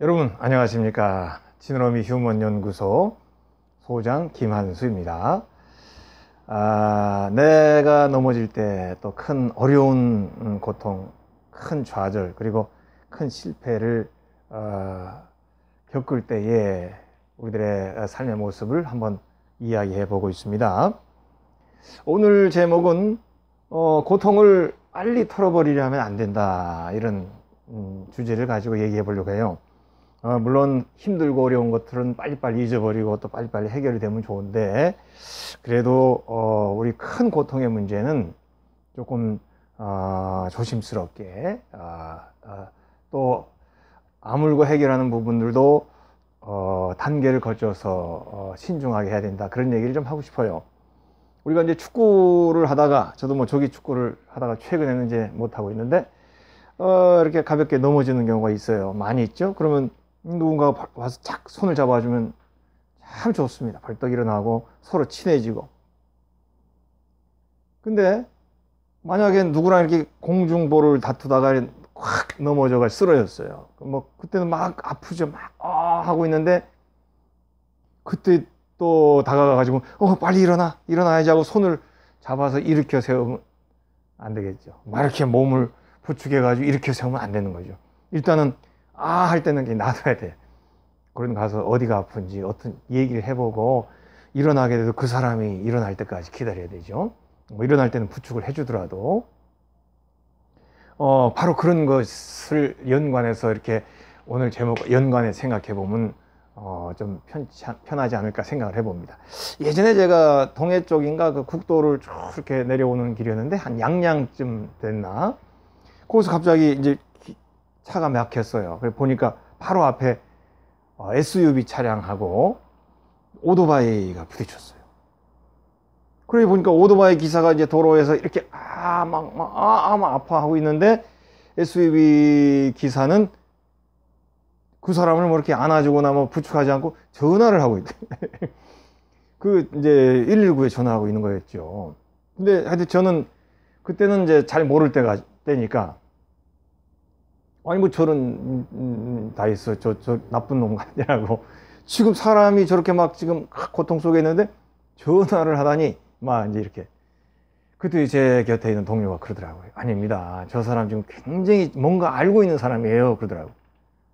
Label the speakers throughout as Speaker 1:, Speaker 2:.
Speaker 1: 여러분 안녕하십니까 진느미 휴먼 연구소 소장 김한수입니다 아, 내가 넘어질 때 또 큰 어려운 고통 큰 좌절 그리고 큰 실패를 어, 겪을 때에 우리들의 삶의 모습을 한번 이야기해 보고 있습니다 오늘 제목은 어, 고통을 빨리 털어버리려면 안 된다 이런 음, 주제를 가지고 얘기해 보려고 해요 어, 물론 힘들고 어려운 것들은 빨리빨리 잊어버리고 또 빨리빨리 해결이 되면 좋은데 그래도 어, 우리 큰 고통의 문제는 조금 어, 조심스럽게 어, 어, 또 아물고 해결하는 부분들도 어, 단계를 거쳐서 어, 신중하게 해야 된다 그런 얘기를 좀 하고 싶어요. 우리가 이제 축구를 하다가 저도 뭐 조기 축구를 하다가 최근에는 이제 못 하고 있는데 어, 이렇게 가볍게 넘어지는 경우가 있어요. 많이 있죠. 그러면 누군가 와서 착 손을 잡아주면 참 좋습니다. 벌떡 일어나고 서로 친해지고. 근데 만약에 누구랑 이렇게 공중보를 다투다가 확 넘어져가 쓰러졌어요. 뭐 그때는 막 아프죠. 막어 하고 있는데 그때 또 다가가 가지고 어 빨리 일어나 일어나야지 하고 손을 잡아서 일으켜 세우면 안 되겠죠. 막 이렇게 몸을 부축해 가지고 일으켜 세우면 안 되는 거죠. 일단은 아할 때는 그냥 놔둬야 돼. 그런 가서 어디가 아픈지 어떤 얘기를 해보고 일어나게 돼도 그 사람이 일어날 때까지 기다려야 되죠. 뭐 일어날 때는 부축을 해주더라도 어 바로 그런 것을 연관해서 이렇게 오늘 제목 연관해 생각해 보면 어, 좀 편, 편하지 않을까 생각을 해봅니다. 예전에 제가 동해 쪽인가 그 국도를 쭉 이렇게 내려오는 길이었는데 한 양양쯤 됐나? 거기서 갑자기 이제 차가 막혔어요. 그래 보니까 바로 앞에 SUV 어, 차량하고 오토바이가 부딪혔어요. 그러고 보니까 오토바이 기사가 이제 도로에서 이렇게 아 막 막아막 아, 아, 아파하고 있는데 SUV 기사는 그 사람을 뭐 이렇게 안아주거나 뭐 부축하지 않고 전화를 하고 있대. 그 이제 119에 전화하고 있는 거였죠. 근데 하여튼 저는 그때는 이제 잘 모를 때가 때니까 아니 뭐 저런 음, 음, 다 있어 저, 저 나쁜 놈 같냐고 지금 사람이 저렇게 막 지금 고통 속에 있는데 전화를 하다니 막 이제 이렇게 그때 제 곁에 있는 동료가 그러더라고요 아닙니다 저 사람 지금 굉장히 뭔가 알고 있는 사람이에요 그러더라고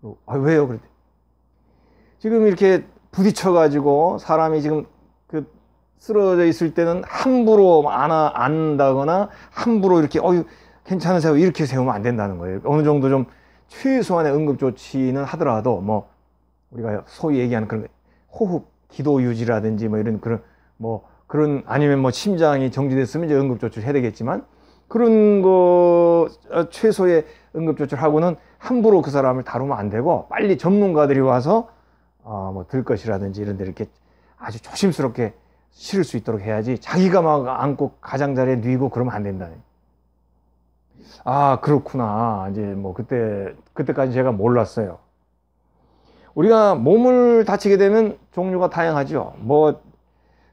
Speaker 1: 어, 아 왜요 그랬더니 지금 이렇게 부딪혀 가지고 사람이 지금 그 쓰러져 있을 때는 함부로 안아 안다거나 함부로 이렇게 어유 괜찮으세요 이렇게 세우면 안 된다는 거예요 어느 정도 좀 최소한의 응급 조치는 하더라도 뭐 우리가 소위 얘기하는 그런 호흡 기도 유지라든지 뭐 이런 그런 뭐 그런 아니면 뭐 심장이 정지됐으면 이제 응급 조치를 해야 되겠지만 그런 거 어, 최소의 응급 조치를 하고는 함부로 그 사람을 다루면 안 되고 빨리 전문가들이 와서 어뭐 들것이라든지 이런 데 이렇게 아주 조심스럽게 실을 수 있도록 해야지 자기가 막 안고 가장자리에 누이고 그러면 안 된다. 는아 그렇구나 이제 뭐 그때 그때까지 제가 몰랐어요. 우리가 몸을 다치게 되면 종류가 다양하죠. 뭐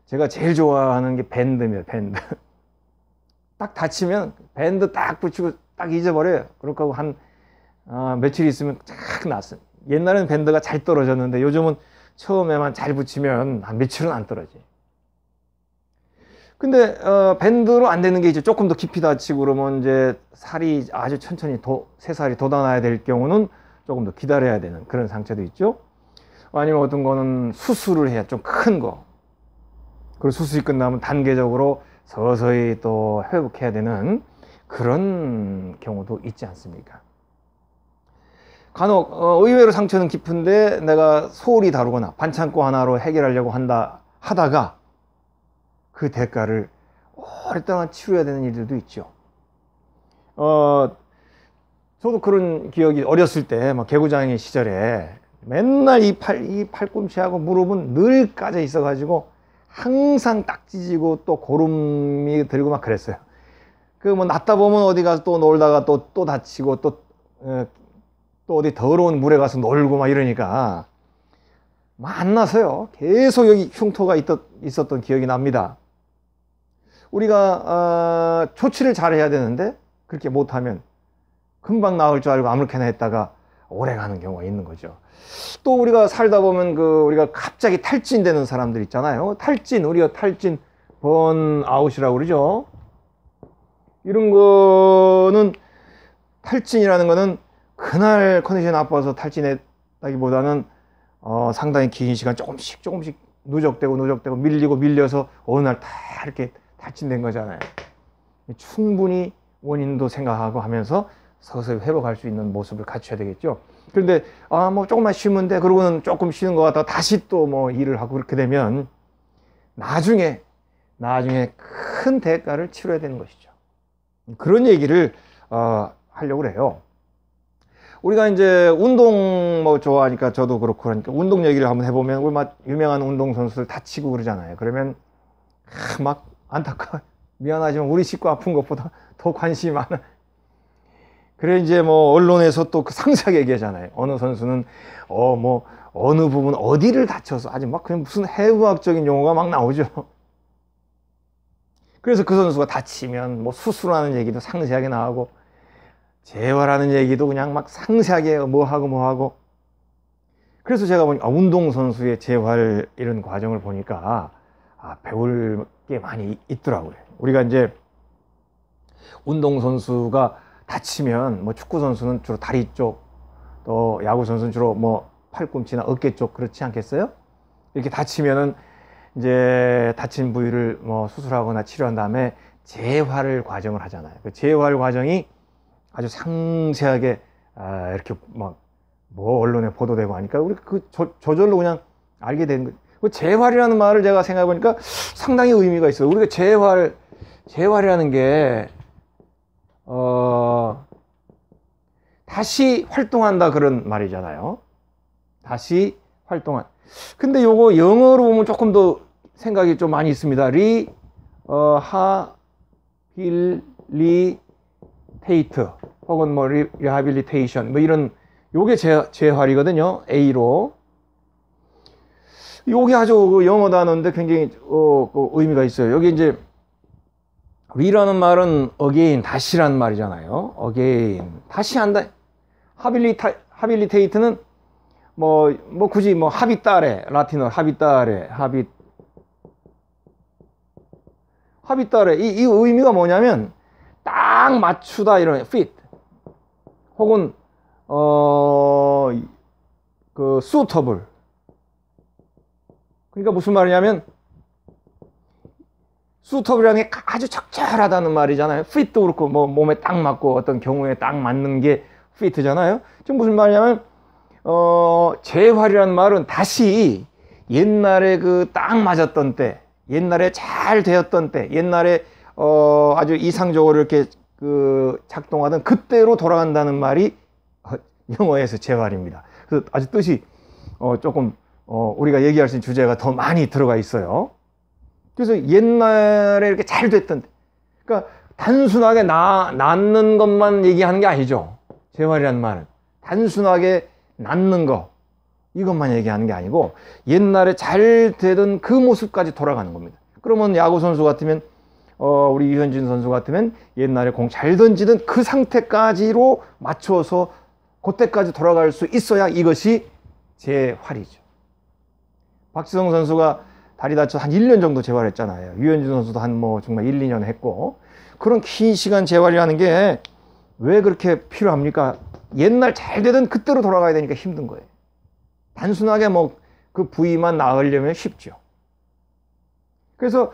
Speaker 1: 제가 제일 좋아하는 게 밴드입니다. 밴드. 딱 다치면 밴드 딱 붙이고 딱 잊어버려요. 그렇게 고한 아, 며칠 있으면 착 났어요. 옛날에는 밴드가 잘 떨어졌는데 요즘은 처음에만 잘 붙이면 한 며칠은 안 떨어지. 근데 어, 밴드로 안 되는 게 이제 조금 더 깊이 다치고 그러면 이제 살이 아주 천천히 도, 새 살이 돋아나야 될 경우는 조금 더 기다려야 되는 그런 상처도 있죠. 아니면 어떤 거는 수술을 해야 좀 큰 거. 그리고 수술이 끝나면 단계적으로 서서히 또 회복해야 되는 그런 경우도 있지 않습니까? 간혹 어, 의외로 상처는 깊은데 내가 소홀히 다루거나 반창고 하나로 해결하려고 한다 하다가 그 대가를 오랫동안 치루야 되는 일들도 있죠. 어, 저도 그런 기억이 어렸을 때, 막 개구장이 시절에 맨날 이 팔, 이 팔꿈치하고 무릎은 늘 까져 있어가지고 항상 딱지지고 또 고름이 들고 막 그랬어요. 그 뭐 낫다 보면 어디 가서 또 놀다가 또, 또 다치고 또, 에, 어, 또 어디 더러운 물에 가서 놀고 막 이러니까 만 나서요. 계속 여기 흉터가 있던, 있었던 기억이 납니다. 우리가 아, 조치를 잘 해야 되는데 그렇게 못하면 금방 나올 줄 알고 아무렇게나 했다가 오래 가는 경우가 있는 거죠. 또 우리가 살다 보면 그 우리가 갑자기 탈진되는 사람들 있잖아요. 탈진, 우리가 탈진 번아웃이라고 그러죠. 이런 거는 탈진이라는 거는 그날 컨디션 나빠서 탈진했다기보다는 어, 상당히 긴 시간 조금씩 조금씩 누적되고 누적되고 밀리고 밀려서 어느 날 다 이렇게 발진된 거잖아요. 충분히 원인도 생각하고 하면서 서서히 회복할 수 있는 모습을 갖춰야 되겠죠. 그런데 아 뭐 조금만 쉬면 돼. 그러고는 조금 쉬는 것 같다. 다시 또 뭐 일을 하고 그렇게 되면 나중에 나중에 큰 대가를 치러야 되는 것이죠. 그런 얘기를 어, 하려고 해요. 우리가 이제 운동 뭐 좋아하니까 저도 그렇고 그러니까 운동 얘기를 한번 해보면 우리 막 유명한 운동 선수들 다치고 그러잖아요. 그러면 막 안타까워. 미안하지만 우리 식구 아픈 것보다 더 관심이 많아. 그래 이제 뭐 언론에서 또그 상세하게 얘기하잖아요. 어느 선수는 어 뭐 어느 부분 어디를 다쳐서 아주 막 그냥 무슨 해부학적인 용어가 막 나오죠. 그래서 그 선수가 다치면 뭐 수술하는 얘기도 상세하게 나오고 재활하는 얘기도 그냥 막 상세하게 뭐 하고 뭐 하고 그래서 제가 보니 까 아, 운동 선수의 재활 이런 과정을 보니까 아 배울 게 많이 있더라고요. 우리가 이제 운동선수가 다치면 뭐 축구선수는 주로 다리 쪽, 또 야구선수는 주로 뭐 팔꿈치나 어깨 쪽 그렇지 않겠어요? 이렇게 다치면은 이제 다친 부위를 뭐 수술하거나 치료한 다음에 재활을 과정을 하잖아요. 그 재활 과정이 아주 상세하게 아, 이렇게 막뭐 언론에 보도되고 하니까 우리 그 저, 저절로 그냥 알게 된그 재활이라는 말을 제가 생각해보니까 상당히 의미가 있어요. 우리가 재활, 재활이라는 게, 어, 다시 활동한다 그런 말이잖아요. 다시 활동한. 근데 요거 영어로 보면 조금 더 생각이 좀 많이 있습니다. 리, 어, 하, 빌, 리, 테이트. 혹은 뭐 리, 리하빌리테이션. 뭐 이런, 요게 재, 재활이거든요. A로. 요게 아주 영어 단어인데 굉장히 어, 그 의미가 있어요. 여기 이제 re라는 말은 again 다시란 말이잖아요. again 다시 한다. habilita, habilitate는 뭐, 뭐 굳이 뭐 habitare 라틴어 habitare habit habitare 이, 이 의미가 뭐냐면 딱 맞추다 이런 fit 혹은 어그 suitable 그러니까 무슨 말이냐면 수톱이라는 게 아주 적절하다는 말이잖아요. 피트도 그렇고 뭐 몸에 딱 맞고 어떤 경우에 딱 맞는 게 피트잖아요. 지금 무슨 말이냐면 어 재활이라는 말은 다시 옛날에 그 딱 맞았던 때, 옛날에 잘 되었던 때, 옛날에 어 아주 이상적으로 이렇게 그 작동하던 그때로 돌아간다는 말이 영어에서 재활입니다. 그 아주 뜻이 어 조금 어, 우리가 얘기할 수 있는 주제가 더 많이 들어가 있어요. 그래서 옛날에 이렇게 잘 됐던, 그러니까 단순하게 나, 낳는 것만 얘기하는 게 아니죠. 재활이란 말은. 단순하게 낳는 거, 이것만 얘기하는 게 아니고 옛날에 잘 되던 그 모습까지 돌아가는 겁니다. 그러면 야구선수 같으면, 어, 우리 이현진 선수 같으면 옛날에 공 잘 던지던 그 상태까지로 맞춰서 그때까지 돌아갈 수 있어야 이것이 재활이죠. 박지성 선수가 다리 다쳐 한 1년 정도 재활했잖아요. 유현진 선수도 한 뭐 정말 1, 2년 했고 그런 긴 시간 재활이라는 게 왜 그렇게 필요합니까? 옛날 잘 되던 그때로 돌아가야 되니까 힘든 거예요. 단순하게 뭐 그 부위만 나으려면 쉽죠. 그래서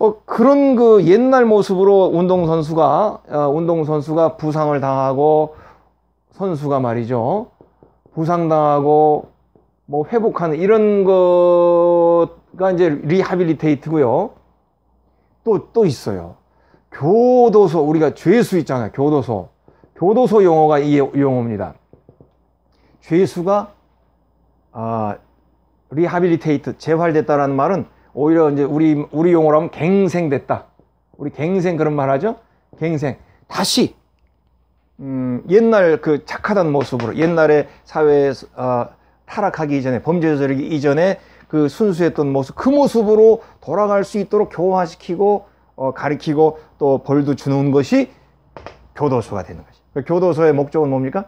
Speaker 1: 어, 그런 그 옛날 모습으로 운동 선수가 어, 운동 선수가 부상을 당하고 선수가 말이죠 부상 당하고 뭐 회복하는 이런 것가 이제 리하빌리테이트고요. 또 또 있어요. 교도소 우리가 죄수 있잖아요. 교도소. 교도소 용어가 이 용어입니다. 죄수가 아 리하빌리테이트 재활됐다라는 말은 오히려 이제 우리 우리 용어로 하면 갱생됐다. 우리 갱생 그런 말 하죠? 갱생. 다시 음, 옛날 그 착하던 모습으로 옛날에 사회에서 아, 타락하기 이전에 범죄 자들르기 이전에 그 순수했던 모습 그 모습으로 돌아갈 수 있도록 교화시키고 어, 가리키고 또 벌도 주는 것이 교도소가 되는 거죠. 그 교도소의 목적은 뭡니까?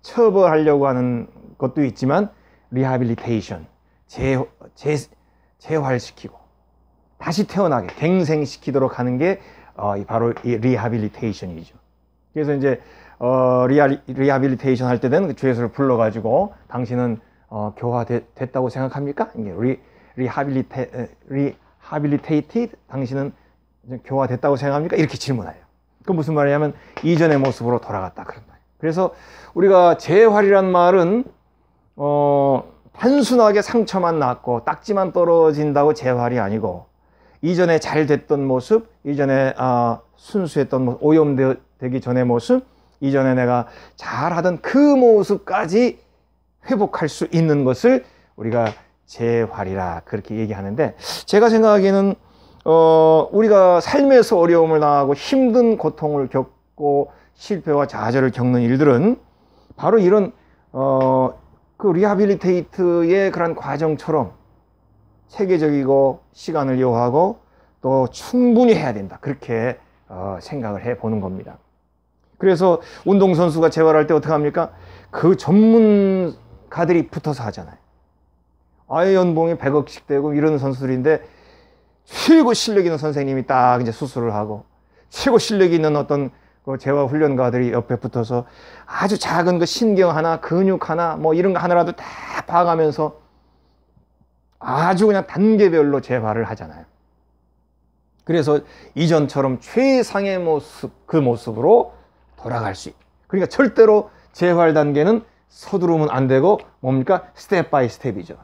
Speaker 1: 처벌하려고 하는 것도 있지만 리하빌리테이션, 재, 재, 재활시키고 다시 태어나게 갱생시키도록 하는 게 어, 바로 이 리하빌리테이션이죠. 그래서 이제 어, 리하, 리하빌리테이션 할 때는 그 주에서를 불러가지고 당신은 어, 교화됐다고 생각합니까? 이게 리, 리하빌리테, 리하빌리테이티드? 당신은 교화됐다고 생각합니까? 이렇게 질문해요. 그 무슨 말이냐면 이전의 모습으로 돌아갔다 그런 말이에요. 그래서 우리가 재활이란 말은 어, 단순하게 상처만 났고 딱지만 떨어진다고 재활이 아니고 이전에 잘 됐던 모습, 이전에 아, 순수했던 모습, 오염되기 전의 모습, 이전에 내가 잘하던 그 모습까지 회복할 수 있는 것을 우리가 재활이라 그렇게 얘기하는데 제가 생각하기에는 어, 우리가 삶에서 어려움을 당하고 힘든 고통을 겪고 실패와 좌절을 겪는 일들은 바로 이런 어, 그 리하빌리테이트의 그런 과정처럼 체계적이고 시간을 요하고 또 충분히 해야 된다 그렇게 어, 생각을 해 보는 겁니다. 그래서 운동선수가 재활할 때 어떻게 합니까? 그 전문 가들이 붙어서 하잖아요. 아예 연봉이 100억씩 되고 이런 선수들인데 최고 실력 있는 선생님이 딱 이제 수술을 하고 최고 실력 있는 어떤 그 재화 훈련가들이 옆에 붙어서 아주 작은 그 신경 하나, 근육 하나, 뭐 이런 거 하나라도 다 봐가면서 아주 그냥 단계별로 재활을 하잖아요. 그래서 이전처럼 최상의 모습, 그 모습으로 돌아갈 수 있. 그러니까 절대로 재활 단계는 서두르면 안 되고 뭡니까? 스텝 바이 스텝이죠.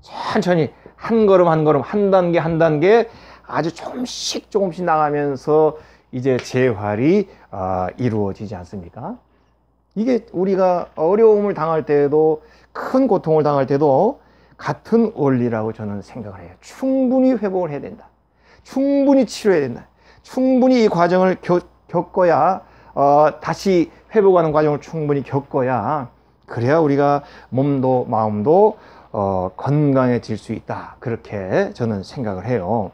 Speaker 1: 천천히 한 걸음 한 걸음 한 단계 한 단계 아주 조금씩 조금씩 나가면서 이제 재활이 아, 이루어지지 않습니까? 이게 우리가 어려움을 당할 때에도 큰 고통을 당할 때도 같은 원리라고 저는 생각을 해요. 충분히 회복을 해야 된다. 충분히 치료해야 된다. 충분히 이 과정을 겪, 겪어야 어, 다시 회복하는 과정을 충분히 겪어야 그래야 우리가 몸도 마음도 어, 건강해질 수 있다 그렇게 저는 생각을 해요.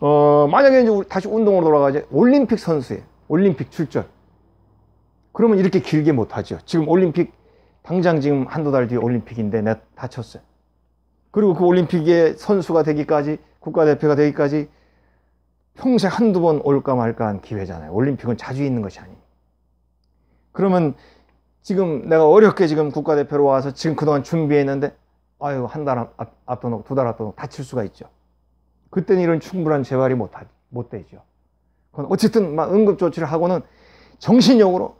Speaker 1: 어, 만약에 이제 다시 운동으로 돌아가지 올림픽 선수에 올림픽 출전 그러면 이렇게 길게 못하죠. 지금 올림픽 당장 지금 한두 달 뒤에 올림픽인데 내가 다쳤어요. 그리고 그 올림픽의 선수가 되기까지 국가대표가 되기까지 평생 한두 번 올까 말까 한 기회잖아요. 올림픽은 자주 있는 것이 아니에요. 그러면 지금 내가 어렵게 지금 국가대표로 와서 지금 그동안 준비했는데 아유 한 달 앞도놓고 두 달 앞도놓고 다칠 수가 있죠. 그때는 이런 충분한 재활이 못, 못 되죠. 그건 어쨌든 막 응급조치를 하고는 정신력으로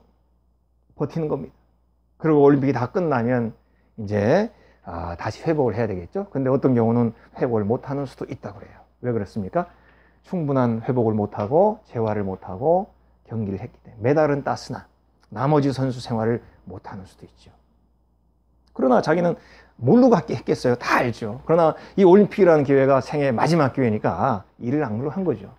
Speaker 1: 버티는 겁니다. 그리고 올림픽이 다 끝나면 이제 아, 다시 회복을 해야 되겠죠. 근데 어떤 경우는 회복을 못하는 수도 있다고 그래요. 왜 그렇습니까? 충분한 회복을 못하고 재활을 못하고 경기를 했기 때문에 메달은 따스나 나머지 선수 생활을 못하는 수도 있죠. 그러나 자기는 뭘로 갖게 했겠어요? 다 알죠. 그러나 이 올림픽이라는 기회가 생애 마지막 기회니까 이를 악물로 한 거죠.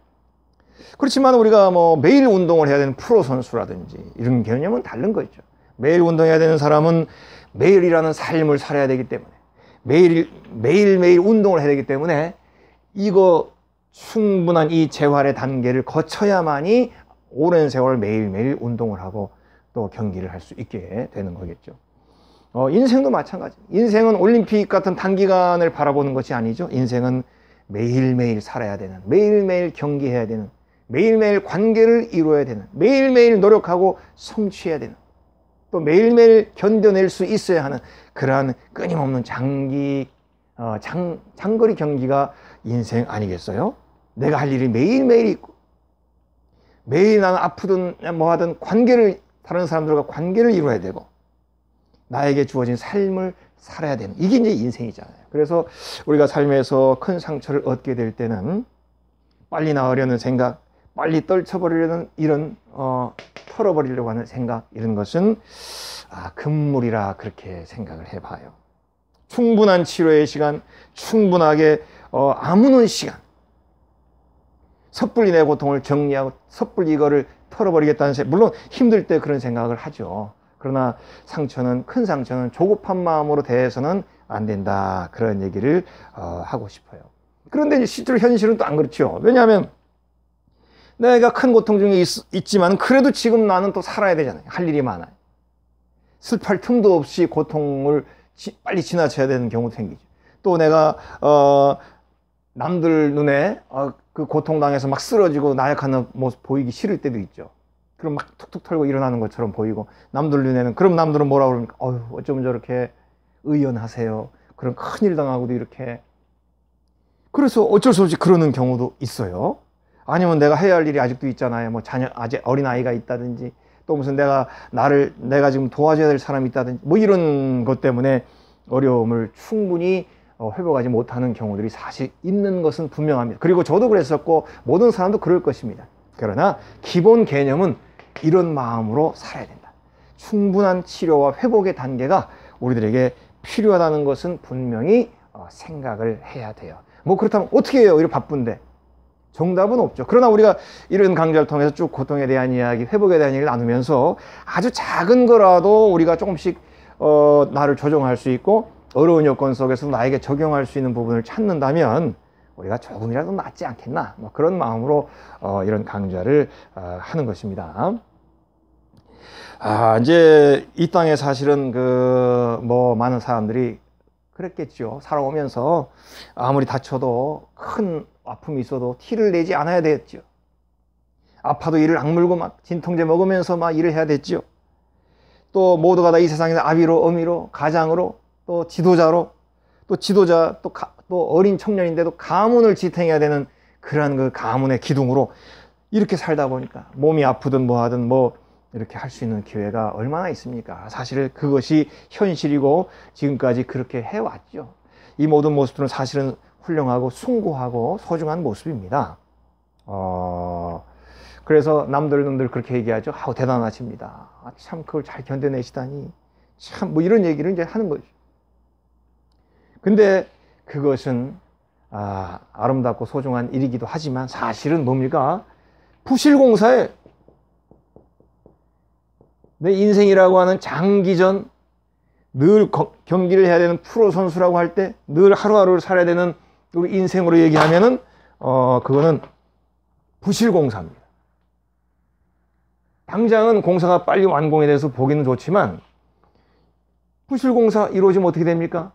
Speaker 1: 그렇지만 우리가 뭐 매일 운동을 해야 되는 프로 선수라든지 이런 개념은 다른 거죠. 매일 운동해야 되는 사람은 매일이라는 삶을 살아야 되기 때문에 매일 매일매일 운동을 해야 되기 때문에 이거 충분한 이 재활의 단계를 거쳐야만이 오랜 세월 매일매일 운동을 하고 또 경기를 할 수 있게 되는 거겠죠. 어, 인생도 마찬가지. 인생은 올림픽 같은 단기간을 바라보는 것이 아니죠. 인생은 매일매일 살아야 되는, 매일매일 경기해야 되는, 매일매일 관계를 이루어야 되는, 매일매일 노력하고 성취해야 되는, 또 매일매일 견뎌낼 수 있어야 하는 그러한 끊임없는 장기, 어, 장, 장거리 경기가 인생 아니겠어요? 내가 할 일이 매일매일 있고, 매일 나는 아프든 뭐하든 관계를 다른 사람들과 관계를 이루어야 되고 나에게 주어진 삶을 살아야 되는 이게 이제 인생이잖아요. 그래서 우리가 삶에서 큰 상처를 얻게 될 때는 빨리 나으려는 생각, 빨리 떨쳐버리려는 이런 어, 털어버리려고 하는 생각 이런 것은 아, 금물이라 그렇게 생각을 해봐요. 충분한 치료의 시간, 충분하게 어, 아무는 시간. 섣불리 내 고통을 정리하고 섣불리 이거를 털어버리겠다는 생각, 물론 힘들 때 그런 생각을 하죠. 그러나 상처는, 큰 상처는 조급한 마음으로 대해서는 안 된다. 그런 얘기를 어, 하고 싶어요. 그런데 실제로 현실은 또 안 그렇죠. 왜냐하면 내가 큰 고통 중에 있, 있 지만 그래도 지금 나는 또 살아야 되잖아요. 할 일이 많아요. 슬플 틈도 없이 고통을 지, 빨리 지나쳐야 되는 경우도 생기죠. 또 내가 어, 남들 눈에 어, 그 고통당해서 막 쓰러지고 나약하는 모습 보이기 싫을 때도 있죠. 그럼 막 툭툭 털고 일어나는 것처럼 보이고 남들 눈에는 그럼 남들은 뭐라 그러니까 어휴 어쩌면 저렇게 의연하세요. 그런 큰일 당하고도 이렇게 그래서 어쩔 수 없이 그러는 경우도 있어요. 아니면 내가 해야 할 일이 아직도 있잖아요. 뭐 자녀 아직 어린 아이가 있다든지 또 무슨 내가 나를 내가 지금 도와줘야 될 사람이 있다든지 뭐 이런 것 때문에 어려움을 충분히 어, 회복하지 못하는 경우들이 사실 있는 것은 분명합니다. 그리고 저도 그랬었고 모든 사람도 그럴 것입니다. 그러나 기본 개념은 이런 마음으로 살아야 된다. 충분한 치료와 회복의 단계가 우리들에게 필요하다는 것은 분명히 어, 생각을 해야 돼요. 뭐 그렇다면 어떻게 해요? 이렇게 바쁜데. 정답은 없죠. 그러나 우리가 이런 강좌를 통해서 쭉 고통에 대한 이야기, 회복에 대한 이야기를 나누면서 아주 작은 거라도 우리가 조금씩 어, 나를 조정할 수 있고 어려운 여건 속에서 나에게 적용할 수 있는 부분을 찾는다면 우리가 조금이라도 낫지 않겠나 뭐 그런 마음으로 어, 이런 강좌를 어, 하는 것입니다. 아 이제 이 땅에 사실은 그 뭐 많은 사람들이 그랬겠죠. 살아오면서 아무리 다쳐도 큰 아픔이 있어도 티를 내지 않아야 되겠죠. 아파도 이를 악물고 막 진통제 먹으면서 막 일을 해야 됐죠. 또 모두가 다 이 세상에서 아비로 어미로 가장으로 또 지도자로 또 지도자 또, 가, 또 어린 청년인데도 가문을 지탱해야 되는 그러한 그 가문의 기둥으로 이렇게 살다 보니까 몸이 아프든 뭐하든 뭐 이렇게 할 수 있는 기회가 얼마나 있습니까? 사실 그것이 현실이고 지금까지 그렇게 해왔죠. 이 모든 모습들은 사실은 훌륭하고 숭고하고 소중한 모습입니다. 어, 그래서 남들은 늘 그렇게 얘기하죠. 아우, 대단하십니다. 아, 참, 그걸 잘 견뎌내시다니. 참, 뭐 이런 얘기를 이제 하는 거죠. 근데 그것은 아, 아름답고 소중한 일이기도 하지만 사실은 뭡니까? 부실공사에 내 인생이라고 하는 장기전 늘 경기를 해야 되는 프로 선수라고 할 때 늘 하루하루를 살아야 되는 우리 인생으로 얘기하면은 어 그거는 부실공사입니다. 당장은 공사가 빨리 완공이 돼서 보기는 좋지만 부실공사 이루어지면 어떻게 됩니까?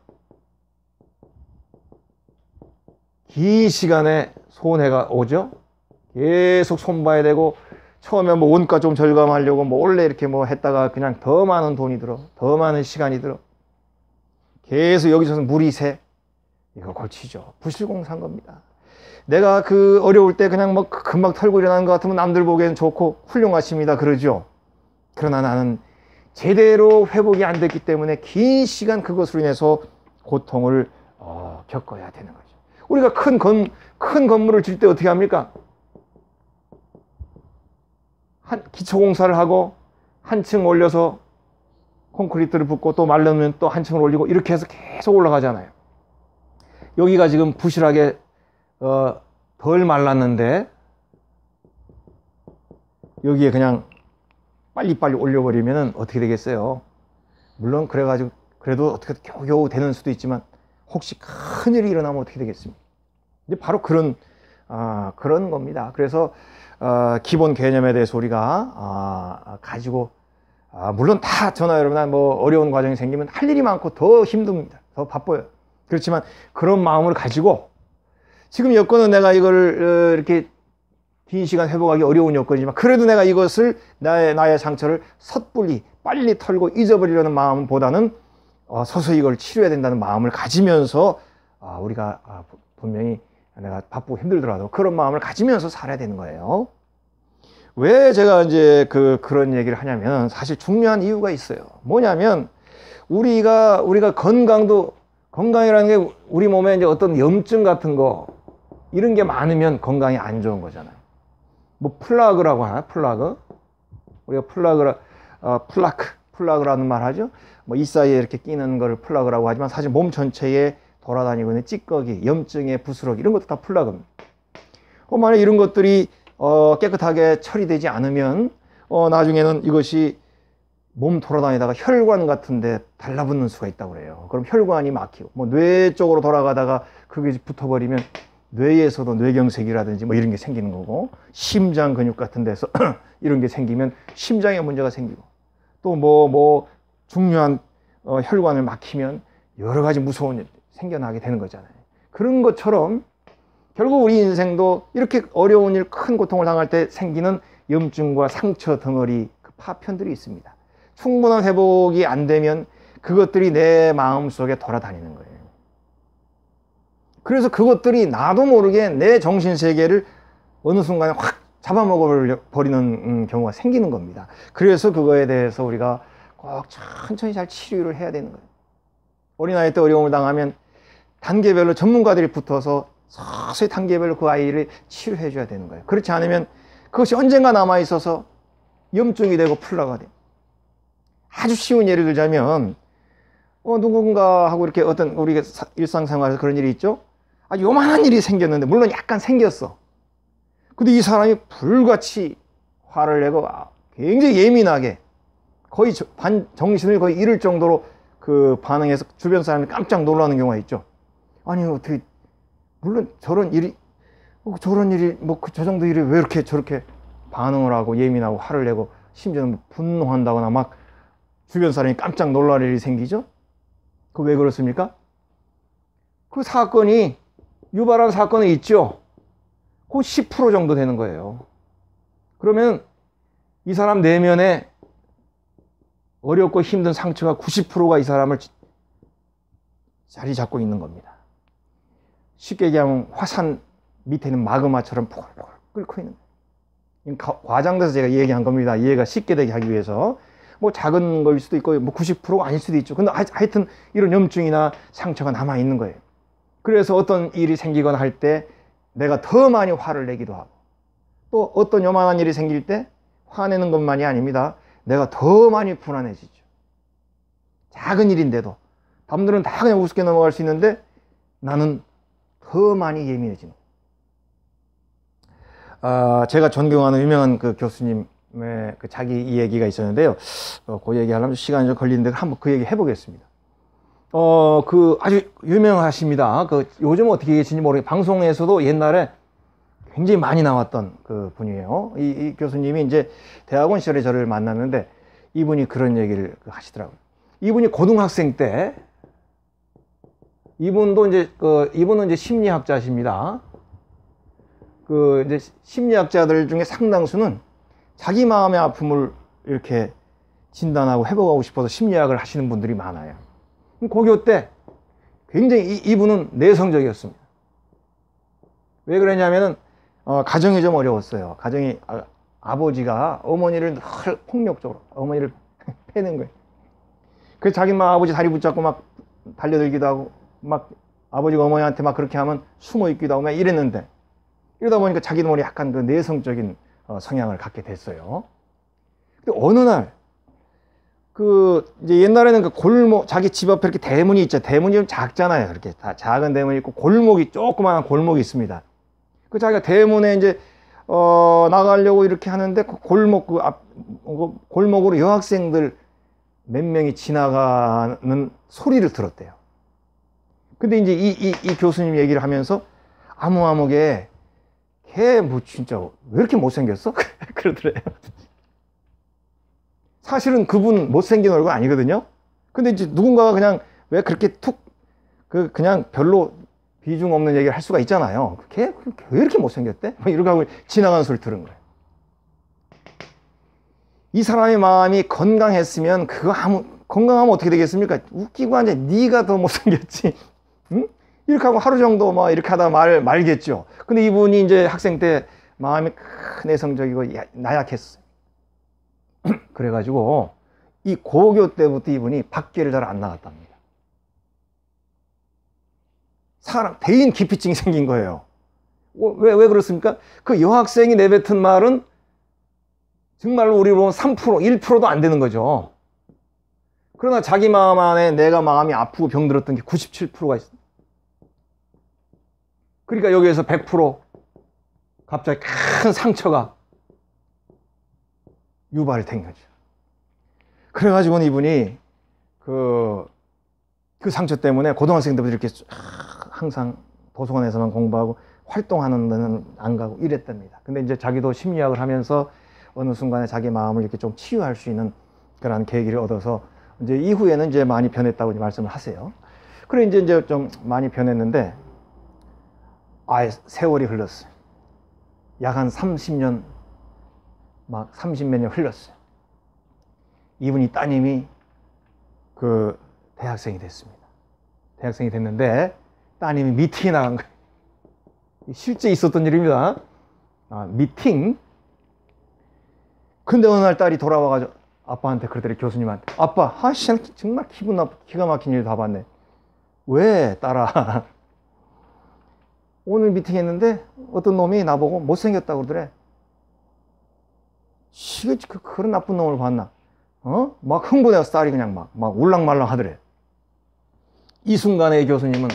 Speaker 1: 긴 시간에 손해가 오죠. 계속 손봐야 되고 처음에 뭐 원가 좀 절감하려고 뭐 원래 이렇게 뭐 했다가 그냥 더 많은 돈이 들어, 더 많은 시간이 들어. 계속 여기저기서 물이 새. 이거 골치죠 부실공산 사 겁니다. 내가 그 어려울 때 그냥 막 뭐 그 금방 털고 일어나는 것 같으면 남들 보기엔 좋고 훌륭하십니다. 그러죠. 그러나 나는 제대로 회복이 안 됐기 때문에 긴 시간 그것으로 인해서 고통을 어, 겪어야 되는 거죠. 우리가 큰, 건, 큰 건물을 질 때 어떻게 합니까? 한 기초공사를 하고 한 층 올려서 콘크리트를 붓고 또 말려놓으면 또 한 층을 올리고 이렇게 해서 계속 올라가잖아요. 여기가 지금 부실하게 어, 덜 말랐는데 여기에 그냥 빨리빨리 올려버리면 어떻게 되겠어요? 물론 그래가지고 그래도 어떻게 겨우겨우 되는 수도 있지만 혹시 큰일이 일어나면 어떻게 되겠습니까? 이제 바로 그런 아, 그런 겁니다. 그래서 어, 기본 개념에 대해서 우리가 아, 가지고 아, 물론 다 전화 여러분이나 뭐 어려운 과정이 생기면 할 일이 많고 더 힘듭니다. 더 바빠요. 그렇지만 그런 마음을 가지고 지금 여건은 내가 이걸 어, 이렇게 긴 시간 회복하기 어려운 여건이지만 그래도 내가 이것을 나의 나의 상처를 섣불리 빨리 털고 잊어버리려는 마음보다는 어, 서서히 이걸 치료해야 된다는 마음을 가지면서 아, 우리가 아, 분명히 내가 바쁘고 힘들더라도 그런 마음을 가지면서 살아야 되는 거예요. 왜 제가 이제 그 그런 얘기를 하냐면 사실 중요한 이유가 있어요. 뭐냐면 우리가 우리가 건강도 건강이라는 게 우리 몸에 이제 어떤 염증 같은 거 이런 게 많으면 건강이 안 좋은 거잖아요. 뭐 플라그라고 하나? 플라그? 우리가 플라그라 어, 플라크 플라그라는 말 하죠. 뭐 이 사이에 이렇게 끼는 걸 플라그라고 하지만 사실 몸 전체에 돌아다니고 있는 찌꺼기, 염증의 부스러기 이런 것도 다 플라그입니다. 어, 만약 이런 것들이 어, 깨끗하게 처리되지 않으면 어, 나중에는 이것이 몸 돌아다니다가 혈관 같은데 달라붙는 수가 있다고 그래요. 그럼 혈관이 막히고 뭐뇌 쪽으로 돌아가다가 그게 붙어버리면 뇌에서도 뇌경색이라든지 뭐 이런 게 생기는 거고 심장 근육 같은 데서 이런 게 생기면 심장에 문제가 생기고 또 뭐뭐 뭐 중요한 어, 혈관을 막히면 여러 가지 무서운 일 생겨나게 되는 거잖아요. 그런 것처럼 결국 우리 인생도 이렇게 어려운 일, 큰 고통을 당할 때 생기는 염증과 상처 덩어리, 그 파편들이 있습니다. 충분한 회복이 안 되면 그것들이 내 마음 속에 돌아다니는 거예요. 그래서 그것들이 나도 모르게 내 정신 세계를 어느 순간에 확 잡아먹어 버리는 음, 경우가 생기는 겁니다. 그래서 그거에 대해서 우리가 꼭 천천히 잘 치료를 해야 되는 거예요. 어린아이 때 어려움을 당하면 단계별로 전문가들이 붙어서 서서히 단계별로 그 아이를 치료해 줘야 되는 거예요. 그렇지 않으면 그것이 언젠가 남아 있어서 염증이 되고 풀라가 돼. 아주 쉬운 예를 들자면 어 누군가 하고 이렇게 어떤 우리 일상생활에서 그런 일이 있죠. 아 요만한 일이 생겼는데 물론 약간 생겼어. 근데 이 사람이 불같이 화를 내고 아, 굉장히 예민하게 거의 반 정신을 거의 잃을 정도로 그반응에서 주변 사람이 깜짝 놀라는 경우가 있죠. 아니 어떻게 물론 저런 일이 어, 저런 일이 뭐저 그 정도 일이 왜 이렇게 저렇게 반응을 하고 예민하고 화를 내고 심지어는 뭐 분노한다거나 막 주변 사람이 깜짝 놀랄 일이 생기죠. 그 왜 그렇습니까? 그 사건이 유발한 사건이 있죠. 그 10% 정도 되는 거예요. 그러면 이 사람 내면에 어렵고 힘든 상처가 90%가 이 사람을 자리 잡고 있는 겁니다. 쉽게 얘기하면 화산 밑에는 마그마처럼 포글포글 끓고 있는 거예요. 과장돼서 제가 얘기한 겁니다. 이해가 쉽게 되게 하기 위해서. 뭐 작은 거일 수도 있고 뭐 90%가 아닐 수도 있죠. 근데 하여튼 이런 염증이나 상처가 남아 있는 거예요. 그래서 어떤 일이 생기거나 할 때 내가 더 많이 화를 내기도 하고 또 어떤 요만한 일이 생길 때 화내는 것만이 아닙니다. 내가 더 많이 불안해지죠. 작은 일인데도 남들은 다 그냥 우습게 넘어갈 수 있는데 나는 더 많이 예민해지는 아, 제가 존경하는 유명한 그 교수님의 그 자기 이 얘기가 있었는데요. 어, 그 얘기 하려면 시간이 좀 걸리는데 한번 그 얘기 해보겠습니다. 어, 그 아주 유명하십니다. 그 요즘 어떻게 계신지 모르겠 방송에서도 옛날에 굉장히 많이 나왔던 그 분이에요. 이, 이 교수님이 이제 대학원 시절에 저를 만났는데 이분이 그런 얘기를 그 하시더라고요. 이분이 고등학생 때 이분도 이제 그 이분은 이제 심리학자십니다. 그 이제 심리학자들 중에 상당수는 자기 마음의 아픔을 이렇게 진단하고 회복하고 싶어서 심리학을 하시는 분들이 많아요. 고교 때 굉장히 이, 분은 내성적이었습니다. 왜 그러냐면은 어, 가정이 좀 어려웠어요. 가정이 아, 버지가 어머니를 늘 폭력적으로 어머니를 패는 거예요. 그래서 자기 막 아버지 다리 붙잡고 막 달려들기도 하고 막 아버지가 어머니한테 막 그렇게 하면 숨어 있기도 하고 막 이랬는데 이러다 보니까 자기도 모 약간 그 내성적인 어, 성향을 갖게 됐어요. 근데 어느 날, 그, 이제 옛날에는 그 골목, 자기 집 앞에 이렇게 대문이 있죠. 대문이 좀 작잖아요. 이렇게 다 작은 대문이 있고 골목이, 조그마한 골목이 있습니다. 그 자기가 대문에 이제 어, 나가려고 이렇게 하는데 그 골목 그 앞, 그 골목으로 여학생들 몇 명이 지나가는 소리를 들었대요. 근데 이제 이, 이, 이 교수님 얘기를 하면서 아무아무게 걔 뭐 진짜 왜 이렇게 못생겼어? 그러더래요. 사실은 그분 못생긴 얼굴 아니거든요. 근데 이제 누군가가 그냥 왜 그렇게 툭, 그, 그냥 별로 비중 없는 얘기를 할 수가 있잖아요. 걔, 왜 이렇게 못생겼대? 이러고 지나가는 소리 들은 거예요. 이 사람의 마음이 건강했으면 그거 아무, 건강하면 어떻게 되겠습니까? 웃기고 앉아. 네가 더 못생겼지. 응? 이렇게 하고 하루 정도 막 뭐 이렇게 하다 말, 말겠죠. 근데 이분이 이제 학생 때 마음이 내성적이고 나약했어요. 그래가지고 이 고교 때부터 이분이 밖에를 잘안 나갔답니다. 사람, 대인 기피증이 생긴 거예요. 어, 왜, 왜 그렇습니까? 그 여학생이 내뱉은 말은 정말로 우리로 보면 3%, 1%도 안 되는 거죠. 그러나 자기 마음 안에 내가 마음이 아프고 병들었던 게 97%가 있습니다. 그러니까 여기에서 100% 갑자기 큰 상처가 유발이 된 거죠. 그래가지고 이분이 그, 그 상처 때문에 고등학생 때부터 이렇게 항상 도서관에서만 공부하고 활동하는 데는 안 가고 이랬답니다. 근데 이제 자기도 심리학을 하면서 어느 순간에 자기 마음을 이렇게 좀 치유할 수 있는 그런 계기를 얻어서 이제 이후에는 이제 많이 변했다고 이제 말씀을 하세요. 그래 이제 이제 좀 많이 변했는데 아예 세월이 흘렀어요. 약 한 30년 막 30몇 년 흘렀어요. 이분이 따님이 그 대학생이 됐습니다. 대학생이 됐는데 따님이 미팅에 나간 거예요. 실제 있었던 일입니다. 아, 미팅. 근데 어느 날 딸이 돌아와가지고 아빠한테 그러더래 교수님한테 아빠 하, 아 정말 기분 나빠 기가 막힌 일 다 봤네 왜 딸아 오늘 미팅 했는데 어떤 놈이 나보고 못생겼다고 그러더래 시, 그, 그런 나쁜 놈을 봤나 어? 막 흥분해서 딸이 그냥 막, 막 울랑말랑 하더래 이 순간에 교수님은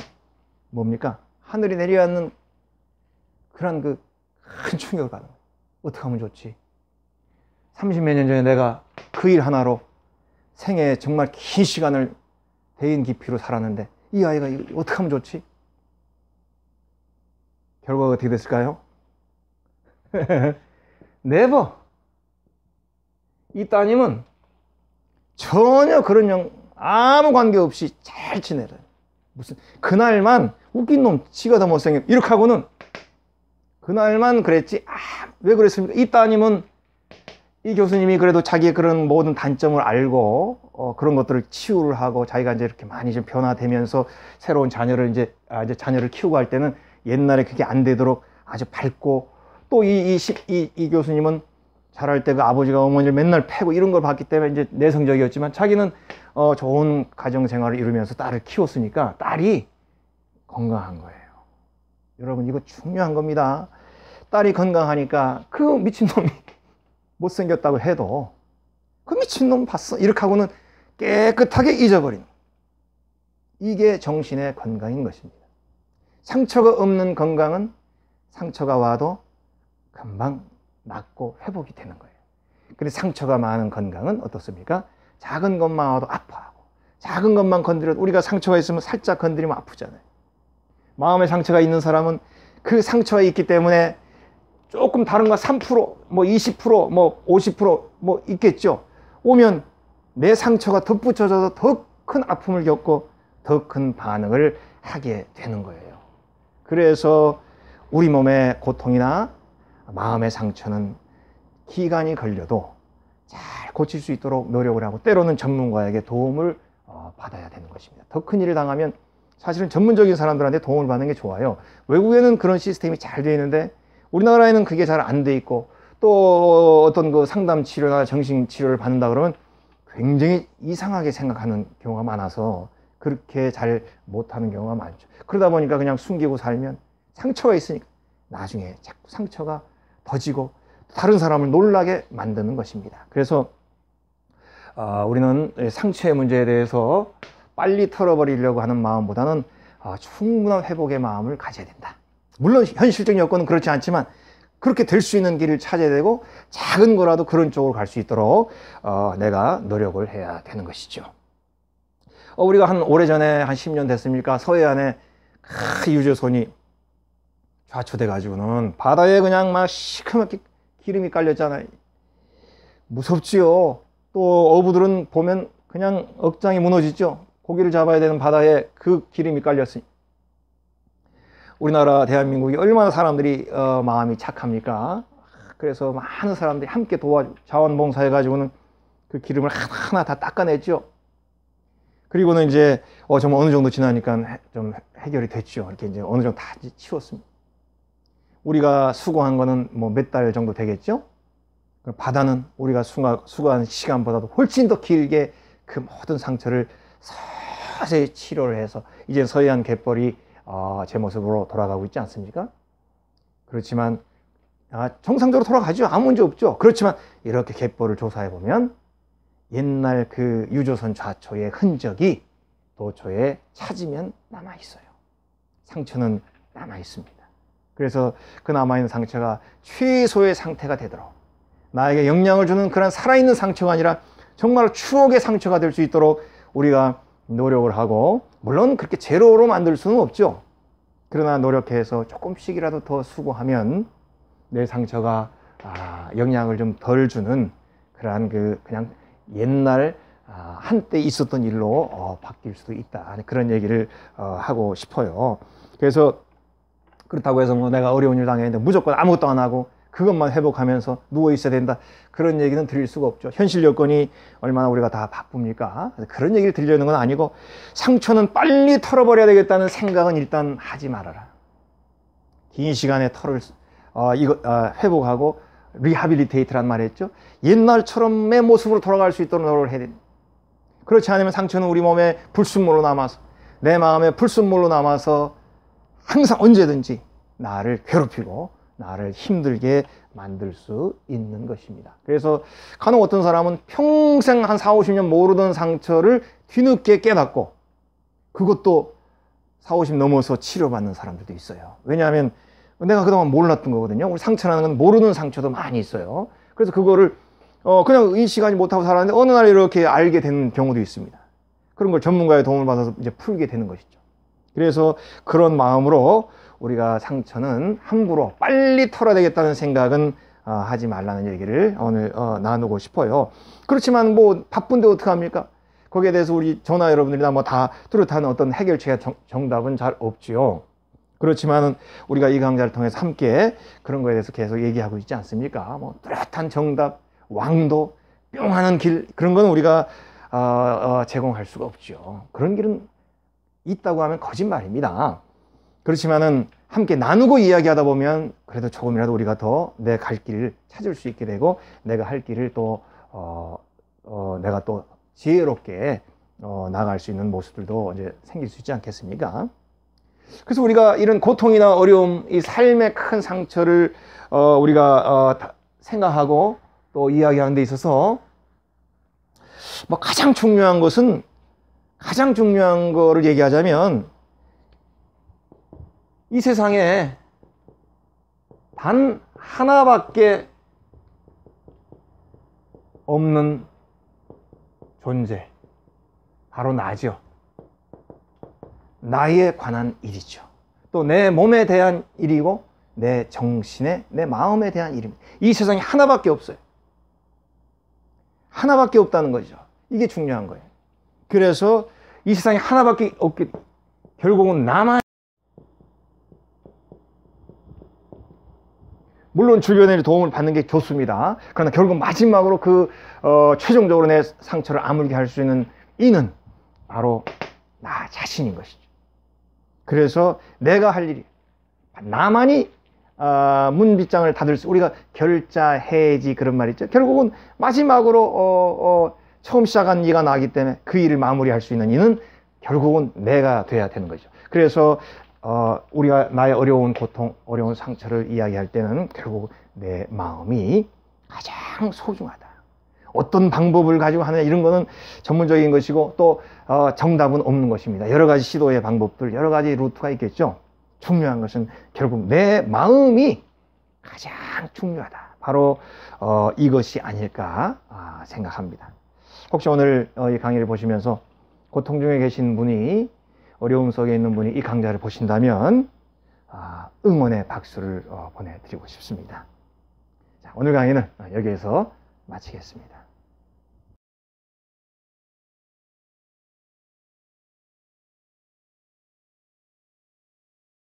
Speaker 1: 뭡니까? 하늘이 내려앉는 그런 그 큰 충격을 받는 어떻게 하면 좋지? 30 몇 년 전에 내가 그 일 하나로 생애 정말 긴 시간을 대인 깊이로 살았는데 이 아이가 어떻게 하면 좋지? 결과가 어떻게 됐을까요? 네버. 이 따님은 전혀 그런 영, 아무 관계 없이 잘 지내요. 무슨 그날만 웃긴 놈 지가 더 못생겨 이렇게 하고는 그날만 그랬지 아, 왜 그랬습니까 이따 아니면 이 교수님이 그래도 자기의 그런 모든 단점을 알고 어, 그런 것들을 치유를 하고 자기가 이제 이렇게 많이 좀 변화되면서 새로운 자녀를 이제, 아, 이제 자녀를 키우고 할 때는 옛날에 그게 안 되도록 아주 밝고 또 이이이 이, 이, 이 교수님은 자랄 때 그 아버지가 어머니를 맨날 패고 이런 걸 봤기 때문에 이제 내성적이었지만 자기는 어, 좋은 가정 생활을 이루면서 딸을 키웠으니까 딸이 건강한 거예요. 여러분 이거 중요한 겁니다. 딸이 건강하니까 그 미친놈이 못생겼다고 해도 그 미친놈 봤어 이렇게 하고는 깨끗하게 잊어버린 이게 정신의 건강인 것입니다. 상처가 없는 건강은 상처가 와도 금방 낫고 회복이 되는 거예요. 근데 상처가 많은 건강은 어떻습니까? 작은 것만 와도 아파하고 작은 것만 건드려도 우리가 상처가 있으면 살짝 건드리면 아프잖아요. 마음의 상처가 있는 사람은 그 상처가 있기 때문에 조금 다른 거 3%, 뭐 20%, 뭐 50%뭐 있겠죠. 오면 내 상처가 덧붙여져서 더 큰 아픔을 겪고 더 큰 반응을 하게 되는 거예요. 그래서 우리 몸의 고통이나 마음의 상처는 기간이 걸려도 잘 고칠 수 있도록 노력을 하고 때로는 전문가에게 도움을 어, 받아야 되는 것입니다. 더 큰 일을 당하면 사실은 전문적인 사람들한테 도움을 받는 게 좋아요. 외국에는 그런 시스템이 잘 되어 있는데 우리나라에는 그게 잘 안 돼 있고 또 어떤 그 상담 치료나 정신 치료를 받는다 그러면 굉장히 이상하게 생각하는 경우가 많아서 그렇게 잘 못하는 경우가 많죠. 그러다 보니까 그냥 숨기고 살면 상처가 있으니까 나중에 자꾸 상처가 퍼지고 다른 사람을 놀라게 만드는 것입니다. 그래서 아, 우리는 상처의 문제에 대해서 빨리 털어버리려고 하는 마음보다는 아, 충분한 회복의 마음을 가져야 된다. 물론 현실적 여건은 그렇지 않지만 그렇게 될 수 있는 길을 찾아야 되고 작은 거라도 그런 쪽으로 갈 수 있도록 어, 내가 노력을 해야 되는 것이죠. 어, 우리가 한 오래전에 한 10년 됐습니까? 서해안에 큰 유조선이 가초돼 가지고는 바다에 그냥 막 시커멓게 기름이 깔렸잖아요. 무섭지요. 또 어부들은 보면 그냥 억장이 무너지죠. 고기를 잡아야 되는 바다에 그 기름이 깔렸으니 우리나라 대한민국이 얼마나 사람들이 어, 마음이 착합니까? 그래서 많은 사람들이 함께 도와 주고 자원봉사해 가지고는 그 기름을 하나하나 다 닦아냈죠. 그리고는 이제 어, 정말 어느 정도 지나니까 좀 해결이 됐죠. 이렇게 이제 어느 정도 다 치웠습니다. 우리가 수고한 거는 뭐 몇 달 정도 되겠죠? 바다는 우리가 수고한 시간보다도 훨씬 더 길게 그 모든 상처를 서서히 치료를 해서 이제 서해안 갯벌이 어, 제 모습으로 돌아가고 있지 않습니까? 그렇지만 아, 정상적으로 돌아가죠. 아무 문제 없죠. 그렇지만 이렇게 갯벌을 조사해 보면 옛날 그 유조선 좌초의 흔적이 도초에 찾으면 남아 있어요. 상처는 남아 있습니다. 그래서 그 남아있는 상처가 최소의 상태가 되도록 나에게 영향을 주는 그런 살아있는 상처가 아니라 정말 추억의 상처가 될 수 있도록 우리가 노력을 하고 물론 그렇게 제로로 만들 수는 없죠. 그러나 노력해서 조금씩이라도 더 수고하면 내 상처가 아, 영향을 좀 덜 주는 그러한 그 그냥 옛날 아, 한때 있었던 일로 어, 바뀔 수도 있다. 그런 얘기를 어, 하고 싶어요. 그래서 그렇다고 해서 뭐 내가 어려운 일 당했는데 무조건 아무것도 안 하고 그것만 회복하면서 누워 있어야 된다. 그런 얘기는 드릴 수가 없죠. 현실 여건이 얼마나 우리가 다 바쁩니까? 그런 얘기를 들려는 건 아니고 상처는 빨리 털어버려야 되겠다는 생각은 일단 하지 말아라. 긴 시간에 털을 어, 이거 어, 회복하고 리하빌리테이트란 말했죠. 옛날처럼의 모습으로 돌아갈 수 있도록 노력을 해야 된다. 그렇지 않으면 상처는 우리 몸에 불순물로 남아서 내 마음에 불순물로 남아서 항상 언제든지 나를 괴롭히고 나를 힘들게 만들 수 있는 것입니다. 그래서 간혹 어떤 사람은 평생 한 4, 50년 모르던 상처를 뒤늦게 깨닫고 그것도 4, 50 넘어서 치료받는 사람들도 있어요. 왜냐하면 내가 그동안 몰랐던 거거든요. 우리 상처라는 건 모르는 상처도 많이 있어요. 그래서 그거를 어 그냥 의식하지 못하고 살았는데 어느 날 이렇게 알게 되는 경우도 있습니다. 그런 걸 전문가의 도움을 받아서 이제 풀게 되는 것이죠. 그래서 그런 마음으로 우리가 상처는 함부로 빨리 털어야 되겠다는 생각은 어, 하지 말라는 얘기를 오늘 어, 나누고 싶어요. 그렇지만 뭐 바쁜데 어떡합니까? 거기에 대해서 우리 전화 여러분들이나 뭐 다 뚜렷한 어떤 해결책의 정, 답은잘 없지요. 그렇지만 우리가 이 강좌를 통해서 함께 그런 거에 대해서 계속 얘기하고 있지 않습니까? 뭐 뚜렷한 정답, 왕도, 뿅 하는 길, 그런 건 우리가 어, 어, 제공할 수가 없죠. 그런 길은 있다고 하면 거짓말입니다. 그렇지만은 함께 나누고 이야기하다 보면 그래도 조금이라도 우리가 더 내 갈 길을 찾을 수 있게 되고 내가 할 길을 또 어, 어, 내가 또 지혜롭게 어, 나갈 수 있는 모습들도 이제 생길 수 있지 않겠습니까? 그래서 우리가 이런 고통이나 어려움, 이 삶의 큰 상처를 어, 우리가 어, 생각하고 또 이야기하는 데 있어서 뭐 가장 중요한 것은 가장 중요한 거를 얘기하자면 이 세상에 단 하나밖에 없는 존재 바로 나죠. 나에 관한 일이죠. 또 내 몸에 대한 일이고 내 정신에 내 마음에 대한 일입니다. 이 세상에 하나밖에 없어요. 하나밖에 없다는 거죠. 이게 중요한 거예요. 그래서 이 세상에 하나밖에 없기 결국은 나만 물론 주변에 도움을 받는 게 좋습니다. 그러나 결국 마지막으로 그 어, 최종적으로 내 상처를 아물게 할 수 있는 이는 바로 나 자신인 것이죠. 그래서 내가 할 일이 나만이 어, 문빗장을 닫을 수 우리가 결자해지 그런 말 있죠. 결국은 마지막으로 어, 어, 처음 시작한 이가 나기 때문에 그 일을 마무리할 수 있는 이는 결국은 내가 돼야 되는 거죠. 그래서 어, 우리가 나의 어려운 고통, 어려운 상처를 이야기할 때는 결국 내 마음이 가장 소중하다. 어떤 방법을 가지고 하느냐 이런 거는 전문적인 것이고 또 어, 정답은 없는 것입니다. 여러 가지 시도의 방법들, 여러 가지 루트가 있겠죠. 중요한 것은 결국 내 마음이 가장 중요하다. 바로 어, 이것이 아닐까 아, 생각합니다. 혹시 오늘 어, 이 강의를 보시면서 고통 중에 계신 분이 어려움 속에 있는 분이 이 강좌를 보신다면 아, 응원의 박수를 어, 보내드리고 싶습니다. 오늘 강의는 어, 여기에서 마치겠습니다.